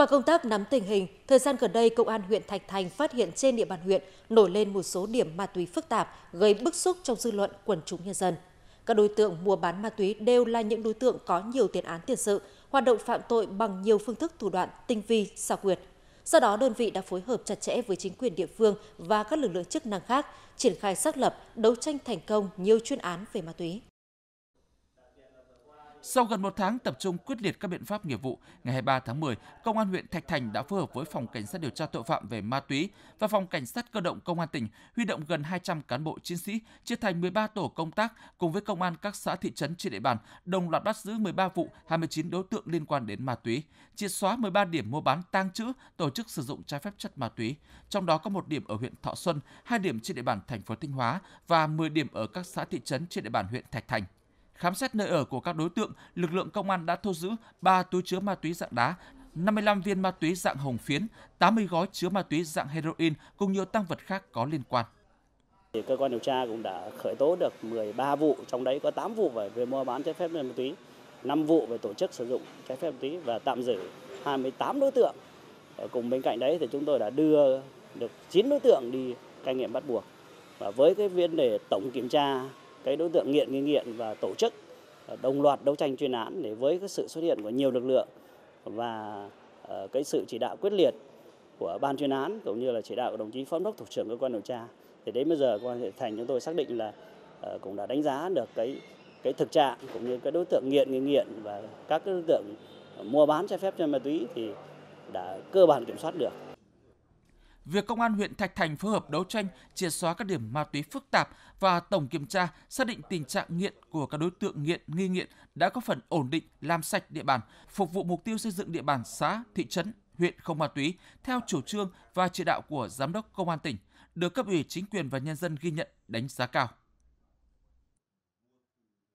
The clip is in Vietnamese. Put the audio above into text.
Qua công tác nắm tình hình, thời gian gần đây, Công an huyện Thạch Thành phát hiện trên địa bàn huyện nổi lên một số điểm ma túy phức tạp, gây bức xúc trong dư luận quần chúng nhân dân. Các đối tượng mua bán ma túy đều là những đối tượng có nhiều tiền án tiền sự, hoạt động phạm tội bằng nhiều phương thức thủ đoạn tinh vi, xảo quyệt. Do đó, đơn vị đã phối hợp chặt chẽ với chính quyền địa phương và các lực lượng chức năng khác, triển khai xác lập, đấu tranh thành công nhiều chuyên án về ma túy. Sau gần một tháng tập trung quyết liệt các biện pháp nghiệp vụ, ngày 23 tháng 10, Công an huyện Thạch Thành đã phối hợp với Phòng Cảnh sát điều tra tội phạm về ma túy và Phòng Cảnh sát cơ động Công an tỉnh huy động gần 200 cán bộ chiến sĩ chia thành 13 tổ công tác cùng với công an các xã thị trấn trên địa bàn, đồng loạt bắt giữ 13 vụ, 29 đối tượng liên quan đến ma túy, triệt xóa 13 điểm mua bán tang trữ, tổ chức sử dụng trái phép chất ma túy. Trong đó có một điểm ở huyện Thọ Xuân, hai điểm trên địa bàn thành phố Thanh Hóa và 10 điểm ở các xã thị trấn trên địa bàn huyện Thạch Thành. Khám xét nơi ở của các đối tượng, lực lượng công an đã thu giữ 3 túi chứa ma túy dạng đá, 55 viên ma túy dạng hồng phiến, 80 gói chứa ma túy dạng heroin cùng nhiều tăng vật khác có liên quan. Thì cơ quan điều tra cũng đã khởi tố được 13 vụ, trong đấy có 8 vụ về mua bán trái phép ma túy, 5 vụ về tổ chức sử dụng trái phép ma túy và tạm giữ 28 đối tượng. Ở cùng bên cạnh đấy thì chúng tôi đã đưa được 9 đối tượng đi cai nghiện bắt buộc. Và với cái vấn đề tổng kiểm tra cái đối tượng nghiện nghi nghiện và tổ chức ờ, đồng loạt đấu tranh chuyên án để với cái sự xuất hiện của nhiều lực lượng và ờ, cái sự chỉ đạo quyết liệt của ban chuyên án cũng như là chỉ đạo của đồng chí phó đốc thủ trưởng cơ quan điều tra thì đến bây giờ công an huyện thành chúng tôi xác định là ờ, cũng đã đánh giá được cái cái thực trạng cũng như cái đối tượng nghiện nghi nghiện và các đối tượng mua bán trái phép trên ma túy thì đã cơ bản kiểm soát được việc Công an huyện Thạch Thành phối hợp đấu tranh triệt xóa các điểm ma túy phức tạp và tổng kiểm tra xác định tình trạng nghiện của các đối tượng nghiện nghi nghiện đã có phần ổn định làm sạch địa bàn, phục vụ mục tiêu xây dựng địa bàn xã, thị trấn, huyện không ma túy theo chủ trương và chỉ đạo của Giám đốc Công an tỉnh, được cấp ủy chính quyền và nhân dân ghi nhận đánh giá cao.